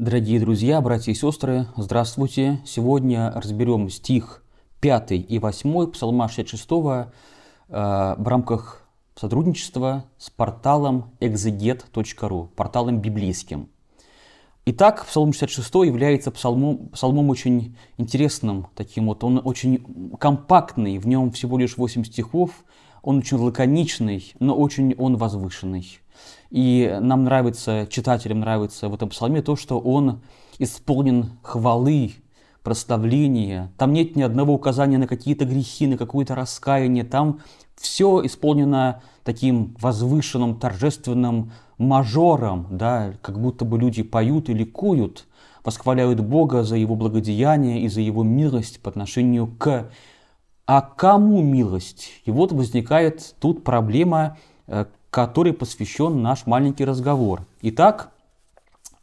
Дорогие друзья, братья и сестры, здравствуйте! Сегодня разберем стих 5 и 8 Псалма 66 э, в рамках сотрудничества с порталом exeget.ru, порталом библейским. Итак, Псалом 66 является псалмом, псалмом очень интересным таким вот. Он очень компактный, в нем всего лишь 8 стихов, он очень лаконичный, но очень он возвышенный. И нам нравится, читателям нравится в этом псалме то, что он исполнен хвалы, проставления Там нет ни одного указания на какие-то грехи, на какое-то раскаяние. Там все исполнено таким возвышенным, торжественным мажором, да, как будто бы люди поют и ликуют, восхваляют Бога за его благодеяние и за его милость по отношению к... А кому милость? И вот возникает тут проблема, э, которой посвящен наш маленький разговор. Итак,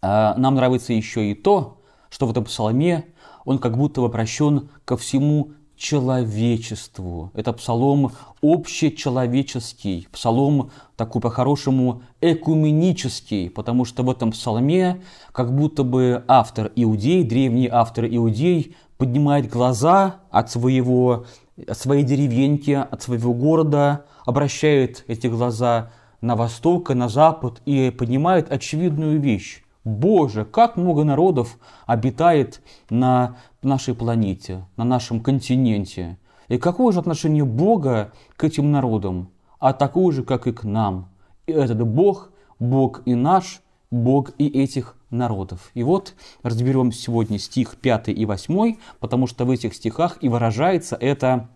э, нам нравится еще и то, что в этом псалме он как будто обращен ко всему человечеству. Это псалом общечеловеческий, псалом такой по-хорошему экуменический, потому что в этом псалме как будто бы автор иудей, древний автор иудей поднимает глаза от своего, от своей деревеньки, от своего города, обращает эти глаза на восток и на запад и понимает очевидную вещь. Боже, как много народов обитает на нашей планете, на нашем континенте. И какое же отношение Бога к этим народам? А такое же, как и к нам. И этот Бог, Бог и наш, Бог и этих народов. И вот разберем сегодня стих 5 и 8, потому что в этих стихах и выражается это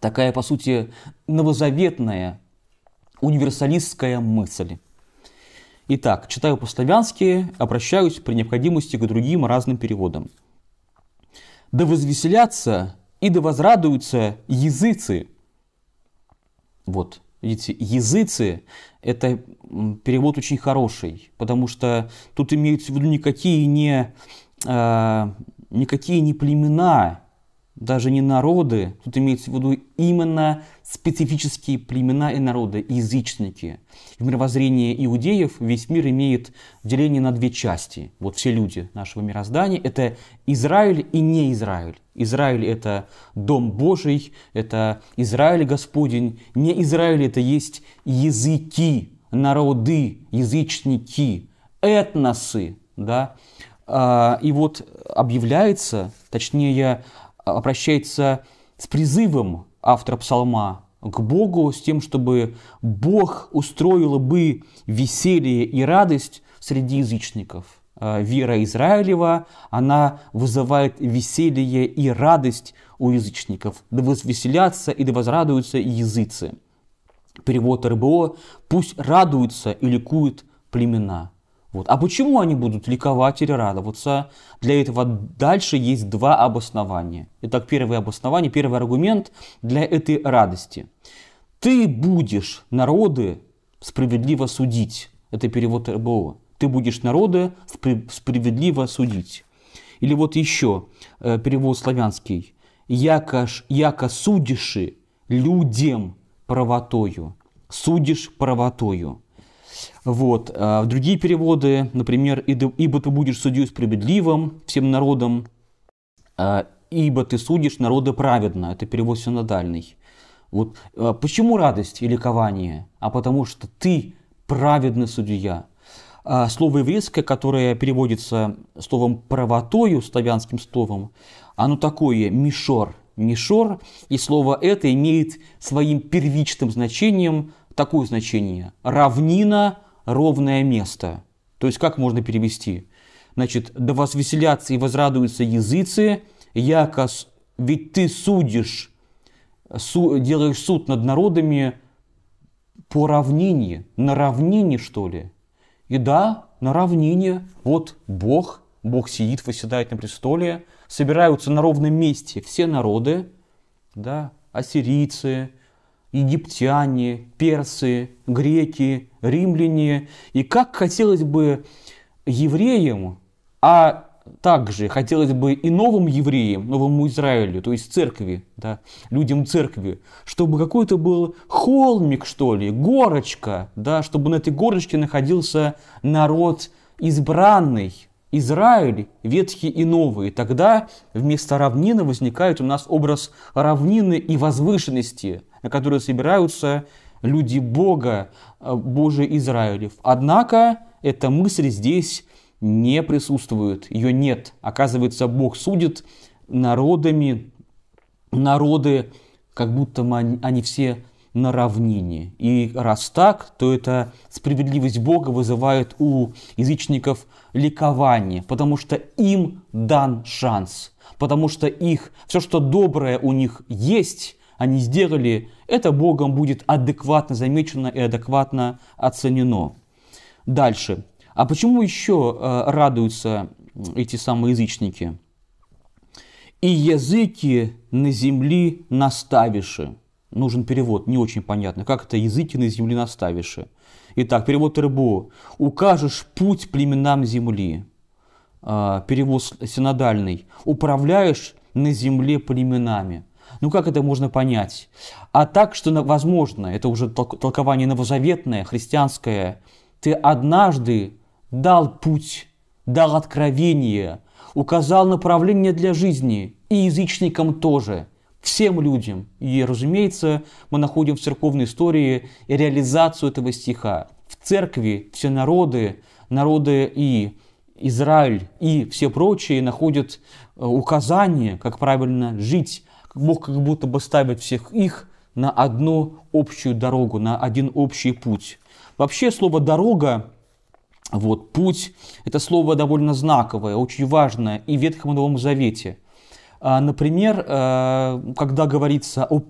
такая, по сути, новозаветная универсалистская мысль. Итак, читаю по-славянски, обращаюсь при необходимости к другим разным переводам. «Да возвеселятся и да возрадуются языцы». Вот, видите, языцы – это перевод очень хороший, потому что тут имеются в виду никакие не, э, никакие не племена, даже не народы, тут имеется в виду именно специфические племена и народы, язычники. В мировоззрении иудеев весь мир имеет деление на две части. Вот все люди нашего мироздания – это Израиль и не Израиль. Израиль – это Дом Божий, это Израиль Господень. Не Израиль – это есть языки, народы, язычники, этносы. Да? А, и вот объявляется, точнее, а, обращается с призывом автора псалма к Богу, с тем, чтобы Бог устроил бы веселье и радость среди язычников. А, вера Израилева, она вызывает веселье и радость у язычников. Да возвеселятся и да возрадуются языцы. Перевод РБО «Пусть радуются и ликуют племена». Вот. А почему они будут ликовать или радоваться? Для этого дальше есть два обоснования. Итак, первое обоснование, первый аргумент для этой радости. Ты будешь народы справедливо судить. Это перевод РБО. Ты будешь народы справедливо судить. Или вот еще э, перевод славянский. Яко, яко судиши людям правотою. Судишь правотою. Вот. А другие переводы, например, «Ибо ты будешь судью справедливым всем народом», а, «Ибо ты судишь народы праведно». Это перевод синодальный. Вот. А, почему радость и ликование? А потому что ты праведный судья. А, слово еврейское, которое переводится словом «правотою», славянским словом, оно такое «мишор». «Мишор» и слово это имеет своим первичным значением – такое значение. Равнина, ровное место. То есть как можно перевести? Значит, да возвеселятся и возрадуются языцы, якос, ведь ты судишь, су, делаешь суд над народами по равнине, на равнине что ли? И да, на равнине, вот Бог, Бог сидит, восседает на престоле, собираются на ровном месте все народы, да, ассирийцы, египтяне, персы, греки, римляне. И как хотелось бы евреям, а также хотелось бы и новым евреям, новому Израилю, то есть церкви, да, людям церкви, чтобы какой-то был холмик, что ли, горочка, да, чтобы на этой горочке находился народ избранный, Израиль, ветхие и новые, тогда вместо равнины возникает у нас образ равнины и возвышенности, на которые собираются люди Бога, э, Божий Израилев. Однако эта мысль здесь не присутствует, ее нет. Оказывается, Бог судит народами, народы, как будто они все на равнине. И раз так, то эта справедливость Бога вызывает у язычников ликование, потому что им дан шанс, потому что их все, что доброе у них есть, они сделали, это Богом будет адекватно замечено и адекватно оценено. Дальше. А почему еще э, радуются эти самые язычники? «И языки на земли наставиши» нужен перевод, не очень понятно. Как это языкины земли наставишь? Итак, перевод РБО. Укажешь путь племенам земли. А, перевод синодальный. Управляешь на земле племенами. Ну как это можно понять? А так, что возможно, это уже толкование новозаветное, христианское, ты однажды дал путь, дал откровение, указал направление для жизни и язычникам тоже – всем людям. И, разумеется, мы находим в церковной истории реализацию этого стиха. В церкви все народы, народы и Израиль и все прочие находят э, указания, как правильно жить. Бог как будто бы ставит всех их на одну общую дорогу, на один общий путь. Вообще слово «дорога» Вот, путь – это слово довольно знаковое, очень важное и в Ветхом и Новом Завете – а, например, э, когда говорится о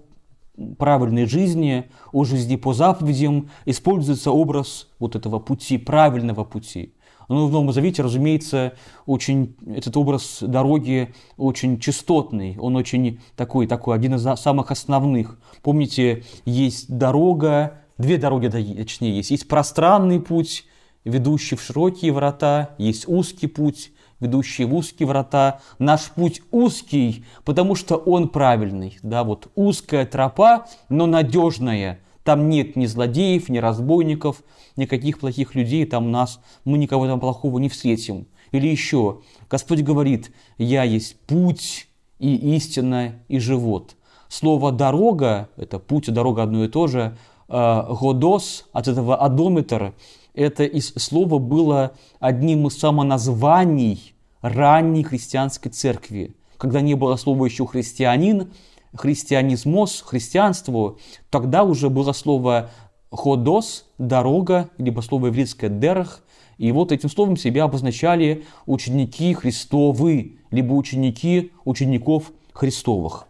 правильной жизни, о жизни по заповедям, используется образ вот этого пути, правильного пути. Но ну, ну, в Новом Завете, разумеется, очень этот образ дороги очень частотный, он очень такой, такой, один из самых основных. Помните, есть дорога, две дороги, точнее, есть. Есть пространный путь, ведущий в широкие врата, есть узкий путь, ведущие в узкие врата. Наш путь узкий, потому что он правильный. Да, вот узкая тропа, но надежная. Там нет ни злодеев, ни разбойников, никаких плохих людей, там нас, мы никого там плохого не встретим. Или еще, Господь говорит, я есть путь и истина и живот. Слово «дорога», это путь и дорога одно и то же, а, «годос» от этого «одометр», это из слова было одним из самоназваний ранней христианской церкви, когда не было слова еще христианин, христианизмос, христианство, тогда уже было слово ходос, дорога, либо слово еврейское дерах, и вот этим словом себя обозначали ученики Христовы, либо ученики учеников Христовых.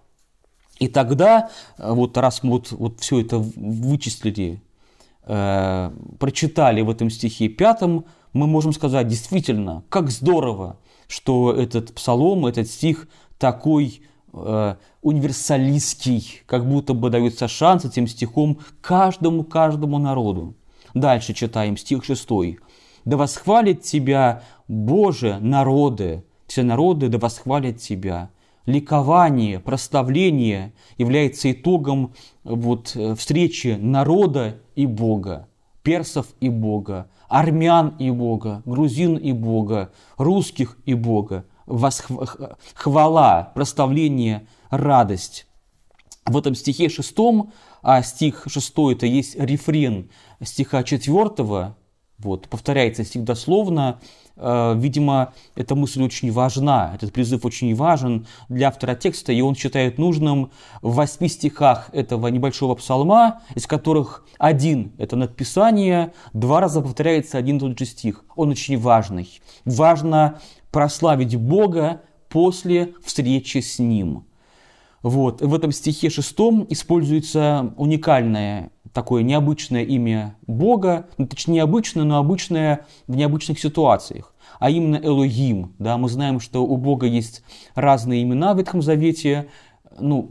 И тогда, э, вот раз мы вот, вот все это вычислили, э, прочитали в этом стихе пятом, мы можем сказать, действительно, как здорово, что этот псалом, этот стих такой э, универсалистский, как будто бы даются шанс этим стихом каждому-каждому народу. Дальше читаем стих 6. «Да восхвалит тебя, Боже, народы, все народы да восхвалят тебя». Ликование, проставление является итогом э, вот, э, встречи народа и Бога, персов и Бога, армян и Бога, грузин и Бога, русских и Бога. Восхв хвала, проставление, радость. В этом стихе шестом, а стих шестой это есть рефрен стиха четвертого, вот, повторяется стих дословно, Э, видимо, эта мысль очень важна, этот призыв очень важен для автора текста, и он считает нужным в восьми стихах этого небольшого псалма, из которых один – это надписание, два раза повторяется один и тот же стих. Он очень важный. Важно прославить Бога после встречи с Ним. Вот. В этом стихе шестом используется уникальное такое необычное имя Бога, ну, точнее необычное, но обычное в необычных ситуациях, а именно Элогим. Да? Мы знаем, что у Бога есть разные имена в Ветхом Завете, ну,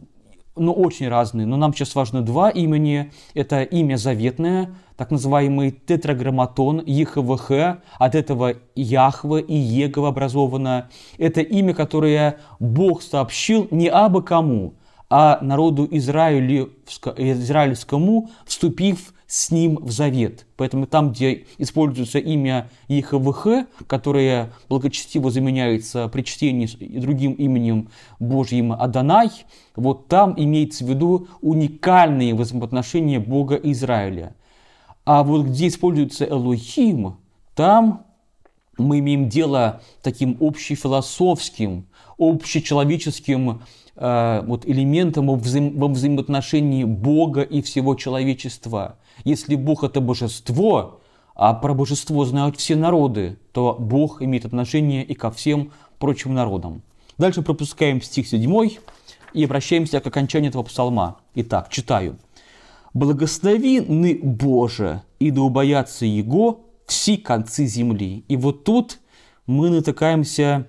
но очень разные. Но нам сейчас важны два имени. Это имя заветное, так называемый тетраграмматон ЕХВХ, от этого Яхва и Егова образовано. Это имя, которое Бог сообщил не абы кому, а народу израильскому, вступив с ним в завет. Поэтому там, где используется имя ЕХВХ, которое благочестиво заменяется при чтении другим именем Божьим Адонай, вот там имеется в виду уникальные взаимоотношения Бога Израиля. А вот где используется Элохим, там мы имеем дело таким общефилософским, общечеловеческим Э, вот, элементом во, взаимоотношении Бога и всего человечества. Если Бог – это божество, а про божество знают все народы, то Бог имеет отношение и ко всем прочим народам. Дальше пропускаем стих 7 и обращаемся к окончанию этого псалма. Итак, читаю. «Благослови Боже, и да убоятся Его все концы земли». И вот тут мы натыкаемся,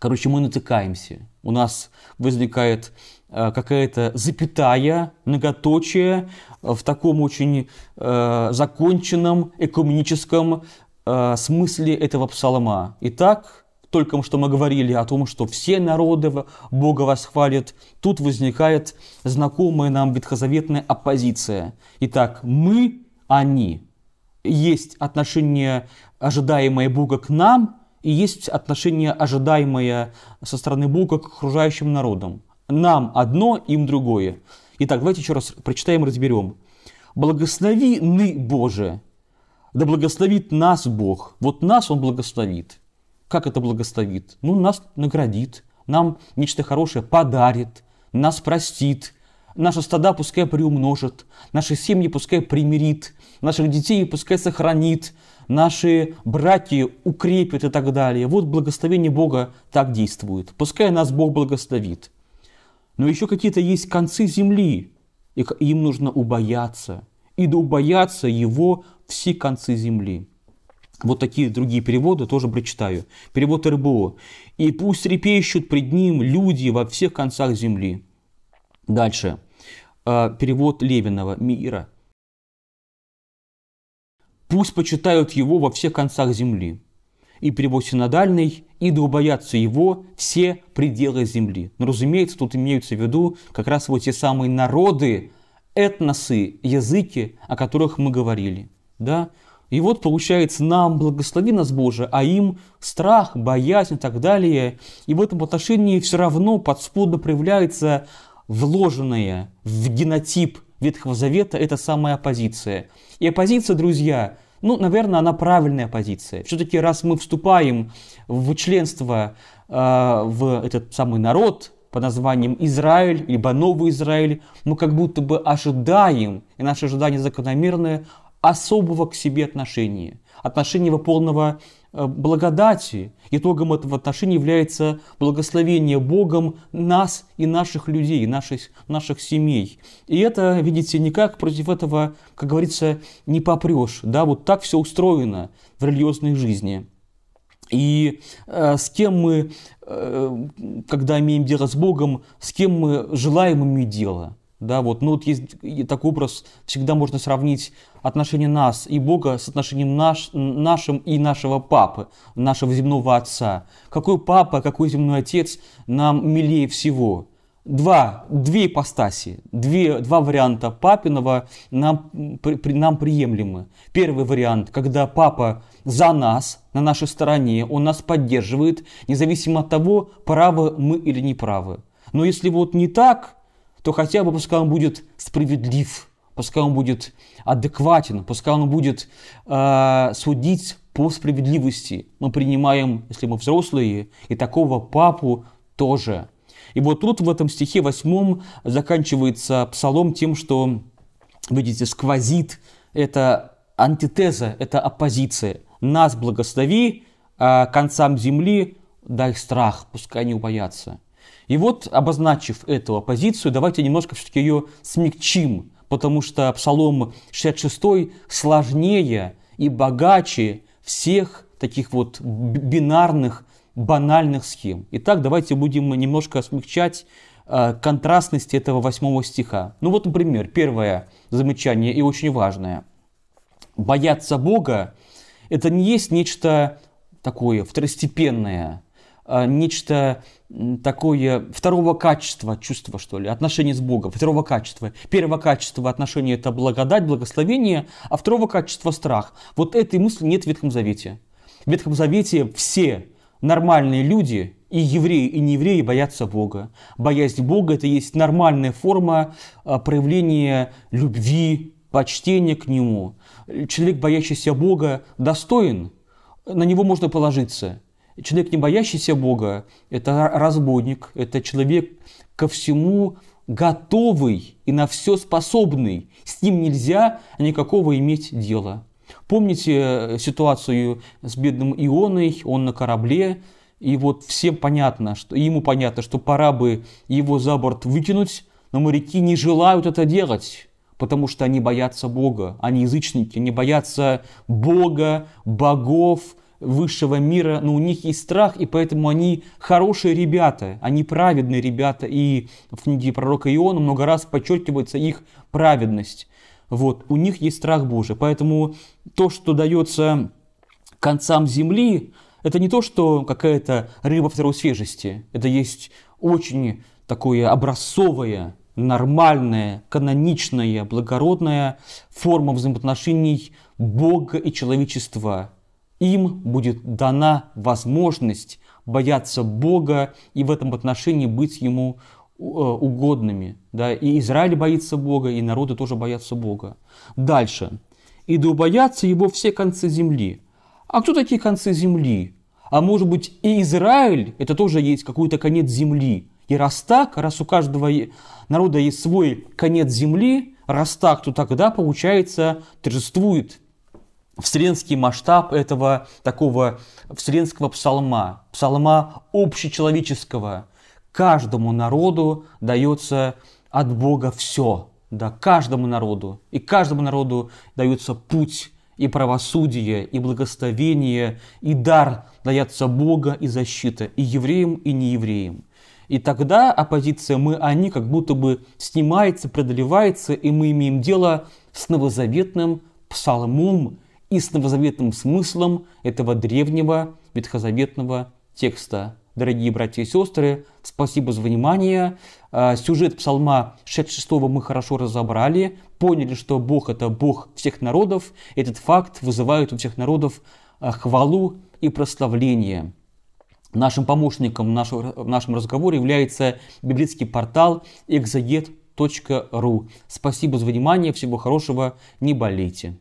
короче, мы натыкаемся – у нас возникает э, какая-то запятая, многоточие в таком очень э, законченном экуменическом э, смысле этого псалма. Итак, только что мы говорили о том, что все народы Бога восхвалят, тут возникает знакомая нам ветхозаветная оппозиция. Итак, мы, они. Есть отношение, ожидаемое Бога к нам – и есть отношение ожидаемое со стороны Бога к окружающим народам. Нам одно, им другое. Итак, давайте еще раз прочитаем и разберем. «Благослови ны Боже, да благословит нас Бог». Вот нас Он благословит. Как это благословит? Ну, нас наградит, нам нечто хорошее подарит, нас простит, наши стада пускай приумножит, наши семьи пускай примирит, наших детей пускай сохранит, наши братья укрепят и так далее. Вот благословение Бога так действует. Пускай нас Бог благословит. Но еще какие-то есть концы земли, и им нужно убояться. И да убоятся его все концы земли. Вот такие другие переводы тоже прочитаю. Перевод РБО. «И пусть трепещут пред ним люди во всех концах земли». Дальше. А, перевод Левинова «Мира». Пусть почитают его во всех концах земли. И перевод синодальный, иду боятся его все пределы земли. Но, разумеется, тут имеются в виду как раз вот те самые народы, этносы, языки, о которых мы говорили. Да? И вот получается, нам благослови нас Боже, а им страх, боязнь и так далее. И в этом отношении все равно подспудно проявляется вложенное в генотип Ветхого Завета – это самая оппозиция. И оппозиция, друзья, ну, наверное, она правильная оппозиция. Все-таки раз мы вступаем в членство э, в этот самый народ по названием Израиль, либо Новый Израиль, мы как будто бы ожидаем, и наше ожидание закономерное, особого к себе отношения, отношения полного Э, благодати. Итогом этого отношения является благословение Богом нас и наших людей, наших, наших семей. И это, видите, никак против этого, как говорится, не попрешь. Да? Вот так все устроено в религиозной жизни. И э, с кем мы, э, когда имеем дело с Богом, с кем мы желаем иметь дело – да, вот, ну вот есть такой образ, всегда можно сравнить отношение нас и Бога с отношением наш, нашим и нашего папы, нашего земного отца. Какой папа, какой земной отец нам милее всего? Два, две ипостаси, две, два варианта папиного нам, при, при, нам приемлемы. Первый вариант, когда папа за нас, на нашей стороне, он нас поддерживает, независимо от того, правы мы или не правы. Но если вот не так, то хотя бы пускай он будет справедлив, пускай он будет адекватен, пускай он будет э, судить по справедливости. Мы принимаем, если мы взрослые, и такого папу тоже. И вот тут в этом стихе восьмом заканчивается псалом тем, что, видите, сквозит это антитеза, это оппозиция. Нас благослови, а концам земли дай страх, пускай они убоятся. И вот, обозначив эту оппозицию, давайте немножко все-таки ее смягчим, потому что Псалом 66 сложнее и богаче всех таких вот бинарных, банальных схем. Итак, давайте будем немножко смягчать э, контрастность этого восьмого стиха. Ну вот, например, первое замечание и очень важное. Бояться Бога – это не есть нечто такое второстепенное, а, нечто такое второго качества чувства что ли, отношение с Богом, второго качества. Первого качества отношения – это благодать, благословение, а второго качества – страх. Вот этой мысли нет в Ветхом Завете. В Ветхом Завете все нормальные люди, и евреи, и неевреи боятся Бога. Боязнь Бога – это есть нормальная форма а, проявления любви, почтения к Нему. Человек, боящийся Бога, достоин, на него можно положиться – Человек, не боящийся Бога, это разбойник, это человек ко всему готовый и на все способный. С ним нельзя никакого иметь дела. Помните э, ситуацию с бедным Ионой, он на корабле, и вот всем понятно, что ему понятно, что пора бы его за борт выкинуть, но моряки не желают это делать, потому что они боятся Бога, они язычники, они боятся Бога, богов, высшего мира, но у них есть страх, и поэтому они хорошие ребята, они праведные ребята, и в книге пророка Иона много раз подчеркивается их праведность. Вот, у них есть страх Божий, поэтому то, что дается концам земли, это не то, что какая-то рыба второй свежести, это есть очень такое образцовое, нормальная, каноничная, благородная форма взаимоотношений Бога и человечества им будет дана возможность бояться Бога и в этом отношении быть Ему э, угодными. Да? И Израиль боится Бога, и народы тоже боятся Бога. Дальше. «И да убоятся его все концы земли». А кто такие концы земли? А может быть и Израиль, это тоже есть какой-то конец земли. И раз так, раз у каждого народа есть свой конец земли, раз так, то тогда, получается, торжествует вселенский масштаб этого такого вселенского псалма, псалма общечеловеческого. Каждому народу дается от Бога все, да, каждому народу. И каждому народу дается путь и правосудие, и благословение, и дар дается Бога и защита, и евреям, и неевреям. И тогда оппозиция «мы», «они» как будто бы снимается, преодолевается, и мы имеем дело с новозаветным псалмом, и с новозаветным смыслом этого древнего ветхозаветного текста. Дорогие братья и сестры, спасибо за внимание. А, сюжет псалма 66 мы хорошо разобрали, поняли, что Бог – это Бог всех народов. Этот факт вызывает у всех народов а, хвалу и прославление. Нашим помощником в нашем разговоре является библейский портал exeget.ru. Спасибо за внимание, всего хорошего, не болейте.